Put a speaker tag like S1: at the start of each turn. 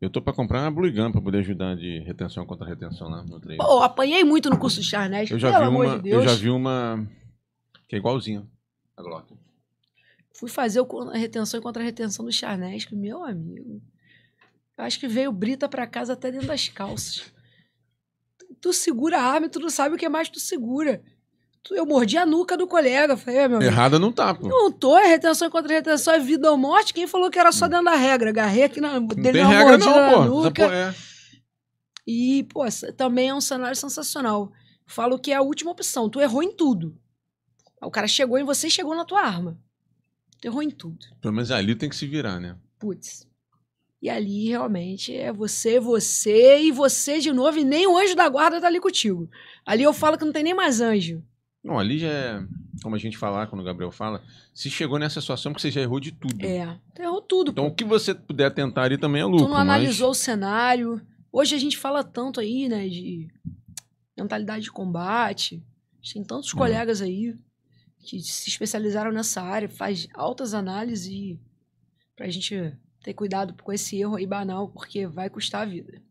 S1: Eu tô pra comprar uma Blue Gun pra poder ajudar de retenção contra retenção lá né, no treino. Pô,
S2: apanhei muito no curso de Charnés, eu já pelo vi amor uma, de Deus. Eu já vi
S1: uma que é igualzinha a Glock.
S2: Fui fazer o, a retenção e contra retenção do Charnés, meu amigo. Eu acho que veio Brita pra casa até dentro das calças. Tu segura a arma e tu não sabe o que é mais tu segura eu mordi a nuca do colega. Falei, é, meu Errada não tá, pô. Não tô, é retenção contra retenção, é vida ou morte. Quem falou que era só hum. dentro da regra? Agarrei aqui na. Não tem regra, não, pô. Nuca. é. E, pô, também é um cenário sensacional. Falo que é a última opção. Tu errou em tudo. O cara chegou em você e chegou na tua arma. Tu errou em tudo.
S1: Pelo menos ali tem que se virar, né?
S2: Putz. E ali realmente é você, você e você de novo, e nem o anjo da guarda tá ali contigo. Ali eu falo que não tem nem mais anjo.
S1: Não, ali já é, como a gente fala quando o Gabriel fala, se chegou nessa situação que você já errou de tudo.
S2: É, errou tudo. Então
S1: pô. o que você puder tentar ali também é lucro. Tu não analisou
S2: mas... o cenário. Hoje a gente fala tanto aí, né, de mentalidade de combate. tem tantos é. colegas aí que se especializaram nessa área, faz altas análises e pra gente ter cuidado com esse erro aí banal, porque vai custar a vida.